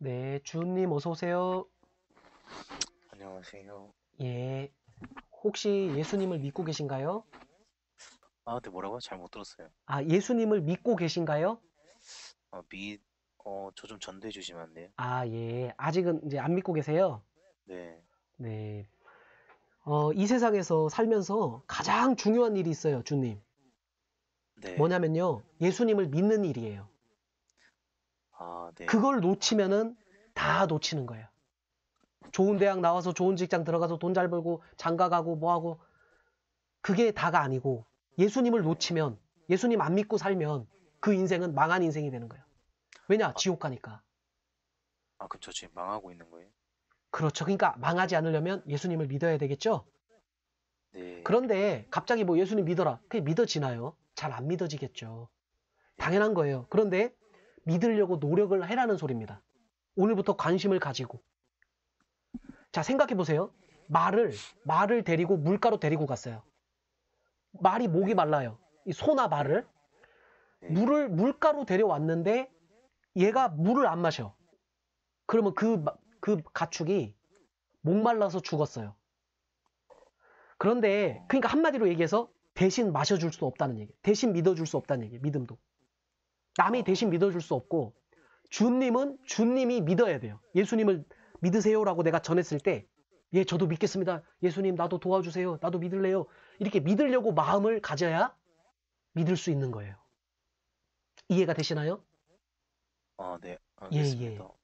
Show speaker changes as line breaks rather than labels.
네, 주님 어서 오세요. 안녕하세요. 예. 혹시 예수님을 믿고 계신가요? 아, 네, 뭐라고잘 못 들었어요. 아, 예수님을 믿고 계신가요? 아, 믿, 어, 어 저 좀 전도해 주시면 안 돼요? 아, 예. 아직은 이제 안 믿고 계세요? 네. 네. 어, 이 세상에서 살면서 가장 중요한 일이 있어요, 주님. 네. 뭐냐면요. 예수님을 믿는 일이에요. 아, 네. 그걸 놓치면은 다 놓치는 거예요. 좋은 대학 나와서 좋은 직장 들어가서 돈 잘 벌고 장가 가고 뭐 하고 그게 다가 아니고 예수님을 놓치면 예수님 안 믿고 살면 그 인생은 망한 인생이 되는 거예요. 왜냐? 아, 지옥 가니까. 아, 그렇 지금 망하고 있는 거예요. 그렇죠. 그러니까 망하지 않으려면 예수님을 믿어야 되겠죠? 네. 그런데 갑자기 뭐 예수님 믿어라. 그게 믿어지나요? 잘 안 믿어지겠죠. 네. 당연한 거예요. 그런데 믿으려고 노력을 해라는 소리입니다. 오늘부터 관심을 가지고. 자, 생각해 보세요. 말을, 말을 데리고 물가로 데리고 갔어요. 말이 목이 말라요. 이 소나 말을. 네. 물을, 물가로 데려왔는데 얘가 물을 안 마셔. 그러면 그, 그 가축이 목말라서 죽었어요. 그런데, 그러니까 한마디로 얘기해서 대신 마셔줄 수 없다는 얘기. 예요 대신 믿어줄 수 없다는 얘기. 예요 믿음도. 남이 대신 믿어줄 수 없고 주님은 주님이 믿어야 돼요. 예수님을 믿으세요라고 내가 전했을 때 예, 저도 믿겠습니다. 예수님 나도 도와주세요. 나도 믿을래요. 이렇게 믿으려고 마음을 가져야 믿을 수 있는 거예요. 이해가 되시나요? 아, 네. 알겠습니다. 예, 예.